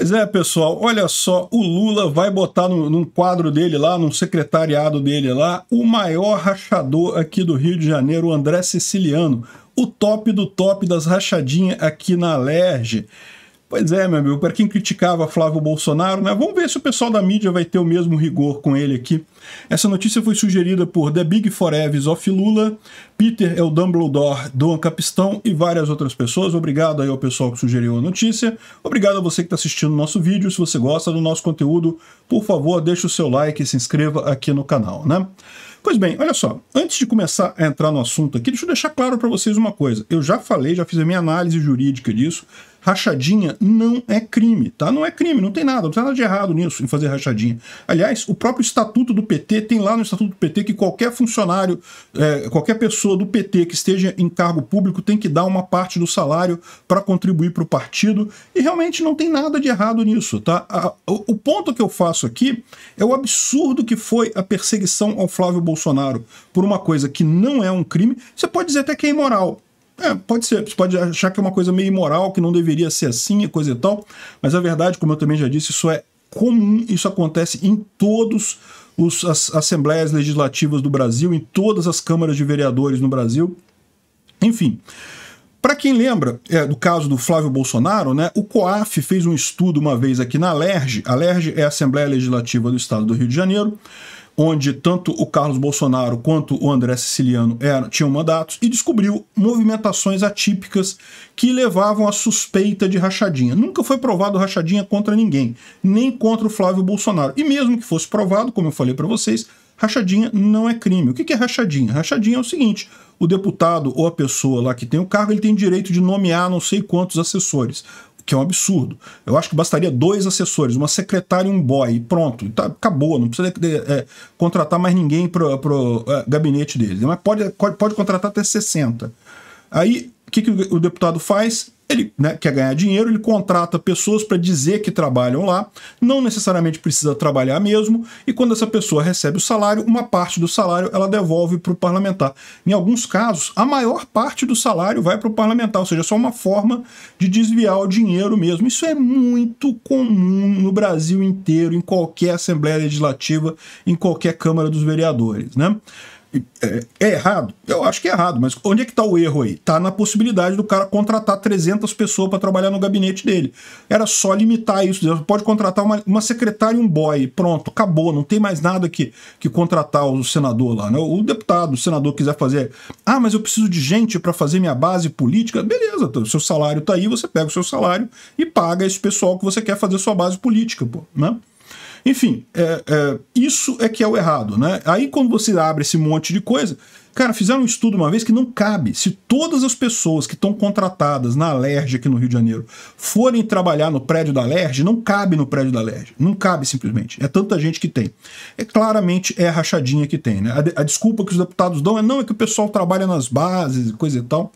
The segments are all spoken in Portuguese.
Pois é, pessoal, olha só, o Lula vai botar no, num quadro dele lá, num secretariado dele lá, o maior rachador aqui do Rio de Janeiro, o André Siciliano, o top do top das rachadinhas aqui na Alerge. Pois é, meu amigo, para quem criticava Flávio Bolsonaro, né? Vamos ver se o pessoal da mídia vai ter o mesmo rigor com ele aqui. Essa notícia foi sugerida por The Big Foreves of Lula, Peter é o Dumbledore do Ancapistão e várias outras pessoas. Obrigado aí ao pessoal que sugeriu a notícia. Obrigado a você que está assistindo o nosso vídeo. Se você gosta do nosso conteúdo, por favor, deixe o seu like e se inscreva aqui no canal, né? Pois bem, olha só, antes de começar a entrar no assunto aqui, deixa eu deixar claro para vocês uma coisa. Eu já falei, já fiz a minha análise jurídica disso rachadinha não é crime, tá? Não é crime, não tem nada, não tem nada de errado nisso, em fazer rachadinha. Aliás, o próprio Estatuto do PT tem lá no Estatuto do PT que qualquer funcionário, é, qualquer pessoa do PT que esteja em cargo público tem que dar uma parte do salário para contribuir para o partido, e realmente não tem nada de errado nisso, tá? A, o, o ponto que eu faço aqui é o absurdo que foi a perseguição ao Flávio Bolsonaro por uma coisa que não é um crime, você pode dizer até que é imoral é, pode ser. Você pode achar que é uma coisa meio imoral, que não deveria ser assim coisa e tal. Mas a verdade, como eu também já disse, isso é comum, isso acontece em todos os, as assembleias legislativas do Brasil, em todas as câmaras de vereadores no Brasil. Enfim. Para quem lembra é, do caso do Flávio Bolsonaro, né, o COAF fez um estudo uma vez aqui na Alerj, A é a Assembleia Legislativa do Estado do Rio de Janeiro onde tanto o Carlos Bolsonaro quanto o André Siciliano eram, tinham mandatos, e descobriu movimentações atípicas que levavam à suspeita de rachadinha. Nunca foi provado rachadinha contra ninguém, nem contra o Flávio Bolsonaro. E mesmo que fosse provado, como eu falei para vocês, rachadinha não é crime. O que é rachadinha? Rachadinha é o seguinte: o deputado ou a pessoa lá que tem o cargo, ele tem direito de nomear não sei quantos assessores que é um absurdo. Eu acho que bastaria dois assessores, uma secretária e um boy, e pronto, tá, acabou, não precisa de, é, é, contratar mais ninguém pro, pro é, gabinete dele. Mas pode, pode, pode contratar até 60. Aí, o que, que o deputado faz? Ele né, quer ganhar dinheiro, ele contrata pessoas para dizer que trabalham lá, não necessariamente precisa trabalhar mesmo, e quando essa pessoa recebe o salário, uma parte do salário ela devolve para o parlamentar. Em alguns casos, a maior parte do salário vai para o parlamentar, ou seja, é só uma forma de desviar o dinheiro mesmo. Isso é muito comum no Brasil inteiro, em qualquer Assembleia Legislativa, em qualquer Câmara dos Vereadores. Né? É, é errado? Eu acho que é errado, mas onde é que está o erro aí? Está na possibilidade do cara contratar 300 pessoas para trabalhar no gabinete dele. Era só limitar isso. Você pode contratar uma, uma, secretária e um boy. Pronto, acabou. Não tem mais nada que, que contratar o senador lá. Né? O deputado, o senador quiser fazer. Ah, mas eu preciso de gente para fazer minha base política. Beleza, seu salário está aí, você pega o seu salário e paga esse pessoal que você quer fazer sua base política, pô, né? Enfim, é, é, isso é que é o errado, né? Aí quando você abre esse monte de coisa, cara, fizeram um estudo uma vez que não cabe. Se todas as pessoas que estão contratadas na Alerj aqui no Rio de Janeiro forem trabalhar no prédio da Alerj, não cabe no prédio da Alerj. Não cabe simplesmente. É tanta gente que tem. É claramente é a rachadinha que tem, né? A, a desculpa que os deputados dão é não, é que o pessoal trabalha nas bases, coisa e tal.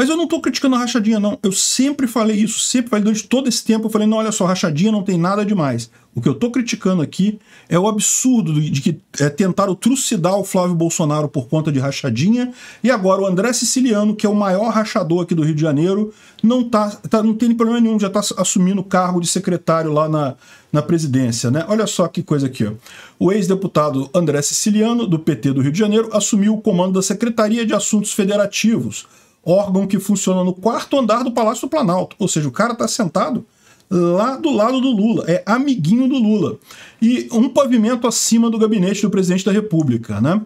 Mas eu não estou criticando a rachadinha, não. Eu sempre falei isso, sempre falei durante todo esse tempo. Eu falei, não, olha só, rachadinha não tem nada demais. O que eu estou criticando aqui é o absurdo de que é, tentaram trucidar o Flávio Bolsonaro por conta de rachadinha. E agora o André Siciliano, que é o maior rachador aqui do Rio de Janeiro, não, tá, tá não tem problema nenhum, já está assumindo o cargo de secretário lá na, na presidência. Né? Olha só que coisa aqui. Ó. O ex-deputado André Siciliano, do PT do Rio de Janeiro, assumiu o comando da Secretaria de Assuntos Federativos órgão que funciona no quarto andar do Palácio do Planalto. Ou seja, o cara está sentado lá do lado do Lula, é amiguinho do Lula. E um pavimento acima do gabinete do presidente da República, né?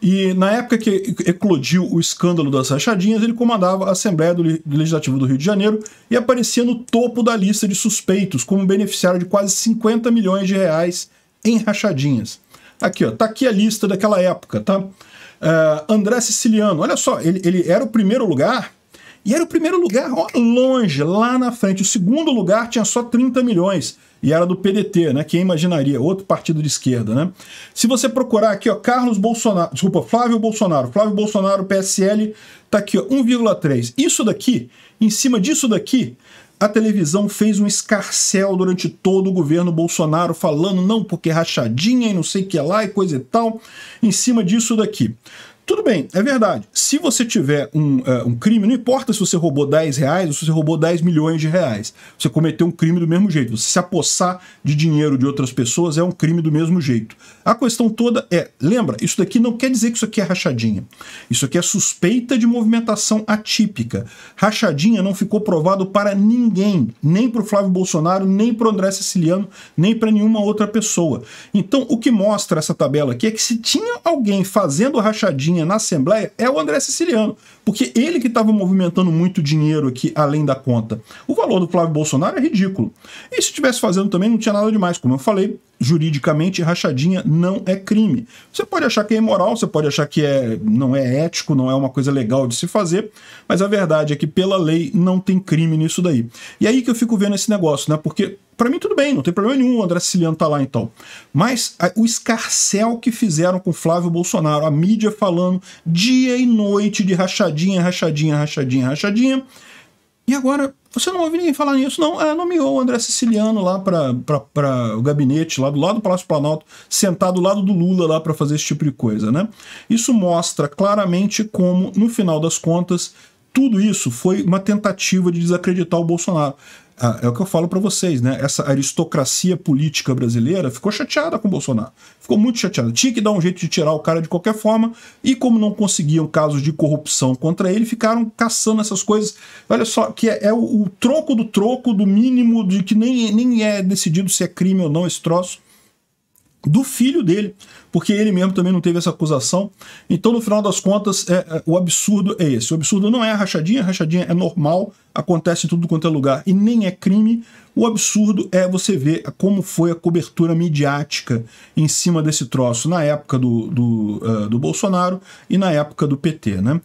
E na época que eclodiu o escândalo das rachadinhas, ele comandava a Assembleia do Legislativo do Rio de Janeiro e aparecia no topo da lista de suspeitos, como beneficiário de quase 50 milhões de reais em rachadinhas. Aqui, ó, tá aqui a lista daquela época, tá? Uh, André Siciliano, olha só, ele, ele era o primeiro lugar e era o primeiro lugar ó, longe, lá na frente. O segundo lugar tinha só 30 milhões. E era do PDT, né? Quem imaginaria? Outro partido de esquerda, né? Se você procurar aqui, ó, Carlos Bolsonaro. Desculpa, Flávio Bolsonaro. Flávio Bolsonaro, PSL, tá aqui, ó, 1,3. Isso daqui, em cima disso daqui, a televisão fez um escarcel durante todo o governo Bolsonaro, falando não porque rachadinha e não sei o que lá e coisa e tal, em cima disso daqui. Tudo bem, é verdade. Se você tiver um, uh, um crime, não importa se você roubou 10 reais ou se você roubou 10 milhões de reais, você cometeu um crime do mesmo jeito. Você se apossar de dinheiro de outras pessoas é um crime do mesmo jeito. A questão toda é, lembra, isso daqui não quer dizer que isso aqui é rachadinha. Isso aqui é suspeita de movimentação atípica. Rachadinha não ficou provado para ninguém, nem para o Flávio Bolsonaro, nem para o André Siciliano, nem para nenhuma outra pessoa. Então, o que mostra essa tabela aqui é que se tinha alguém fazendo rachadinha tinha na Assembleia é o André Siciliano, porque ele que estava movimentando muito dinheiro aqui além da conta. O valor do Flávio Bolsonaro é ridículo. E se estivesse fazendo também não tinha nada demais, como eu falei, juridicamente, rachadinha não é crime. Você pode achar que é imoral, você pode achar que é, não é ético, não é uma coisa legal de se fazer, mas a verdade é que pela lei não tem crime nisso daí. E aí que eu fico vendo esse negócio, né? Porque para mim tudo bem, não tem problema nenhum, o André Siciliano tá lá então. Mas a, o escarcel que fizeram com Flávio Bolsonaro, a mídia falando dia e noite de rachadinha, rachadinha, rachadinha, rachadinha, e agora, você não ouviu ninguém falar nisso, não. É, nomeou o André Siciliano lá para o gabinete, lá do lado do Palácio Planalto, sentado do lado do Lula lá para fazer esse tipo de coisa, né? Isso mostra claramente como, no final das contas, tudo isso foi uma tentativa de desacreditar o Bolsonaro. Ah, é o que eu falo para vocês, né? Essa aristocracia política brasileira ficou chateada com o Bolsonaro. Ficou muito chateada. Tinha que dar um jeito de tirar o cara de qualquer forma. E como não conseguiam casos de corrupção contra ele, ficaram caçando essas coisas. Olha só, que é, é o, o, troco do troco, do mínimo, de que nem, nem é decidido se é crime ou não esse troço do filho dele, porque ele mesmo também não teve essa acusação. Então, no final das contas, é, é, o absurdo é esse. O absurdo não é a rachadinha, rachadinha é normal, acontece em tudo quanto é lugar e nem é crime. O absurdo é você ver como foi a cobertura midiática em cima desse troço na época do, do, uh, do Bolsonaro e na época do PT, né?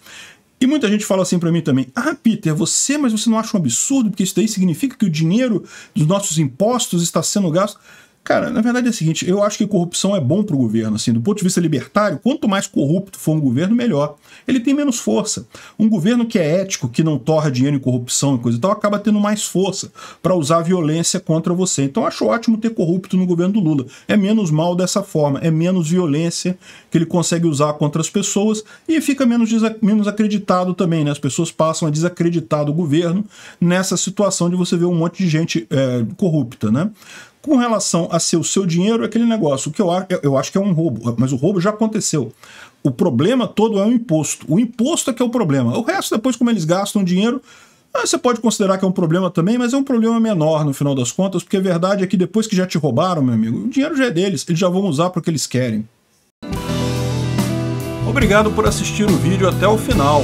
E muita gente fala assim para mim também: "Ah, Peter, você, mas você não acha um absurdo porque isso daí significa que o dinheiro dos nossos impostos está sendo gasto?" Cara, na verdade é o seguinte, eu acho que corrupção é bom para o governo, assim, do ponto de vista libertário, quanto mais corrupto for um governo, melhor. Ele tem menos força. Um governo que é ético, que não torra dinheiro em corrupção e coisa e tal, acaba tendo mais força para usar a violência contra você. Então acho ótimo ter corrupto no governo do Lula. É menos mal dessa forma, é menos violência que ele consegue usar contra as pessoas e fica menos, menos acreditado também, né? As pessoas passam a desacreditar do governo nessa situação de você ver um monte de gente é, corrupta, né? Com relação a ser o seu dinheiro, é aquele negócio, o que eu, eu acho que é um roubo, mas o roubo já aconteceu. O problema todo é o imposto. O imposto é que é o problema. O resto, depois, como eles gastam dinheiro, ah, você pode considerar que é um problema também, mas é um problema menor no final das contas, porque a verdade é que depois que já te roubaram, meu amigo, o dinheiro já é deles, eles já vão usar para o que eles querem. Obrigado por assistir o vídeo até o final.